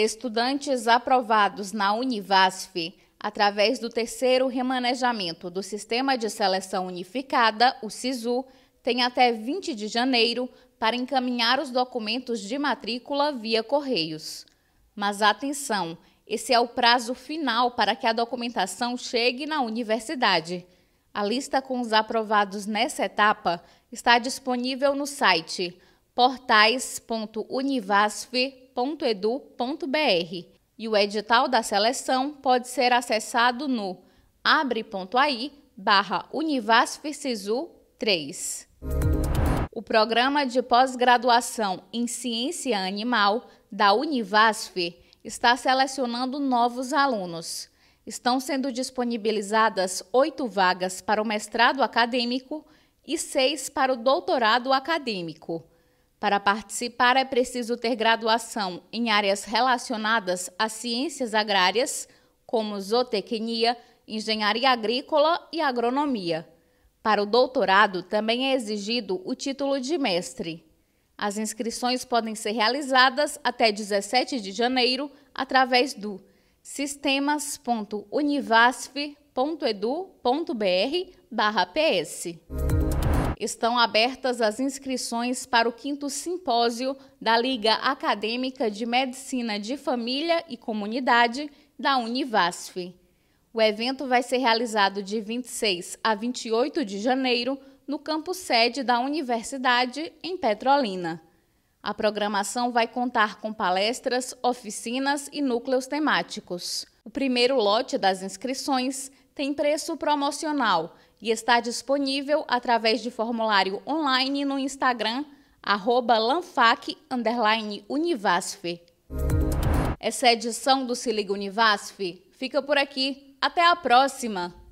Estudantes aprovados na Univasf através do terceiro remanejamento do Sistema de Seleção Unificada, o SISU, têm até 20 de janeiro para encaminhar os documentos de matrícula via Correios. Mas atenção, esse é o prazo final para que a documentação chegue na universidade. A lista com os aprovados nessa etapa está disponível no site portais.univasf.com abre.edu.br e o edital da seleção pode ser acessado no abre.ai barra Univasfcisu 3. O programa de pós-graduação em Ciência Animal da Univasf está selecionando novos alunos. Estão sendo disponibilizadas oito vagas para o mestrado acadêmico e seis para o doutorado acadêmico. Para participar, é preciso ter graduação em áreas relacionadas às ciências agrárias, como zootecnia, engenharia agrícola e agronomia. Para o doutorado, também é exigido o título de mestre. As inscrições podem ser realizadas até 17 de janeiro através do sistemas.univasf.edu.br/ps estão abertas as inscrições para o quinto simpósio da Liga Acadêmica de Medicina de Família e Comunidade da Univasf. O evento vai ser realizado de 26 a 28 de janeiro no campus sede da universidade em Petrolina. A programação vai contar com palestras, oficinas e núcleos temáticos. O primeiro lote das inscrições tem preço promocional e está disponível através de formulário online no Instagram @lanfac_univasf. Essa é edição do Se Liga Univasf fica por aqui. Até a próxima!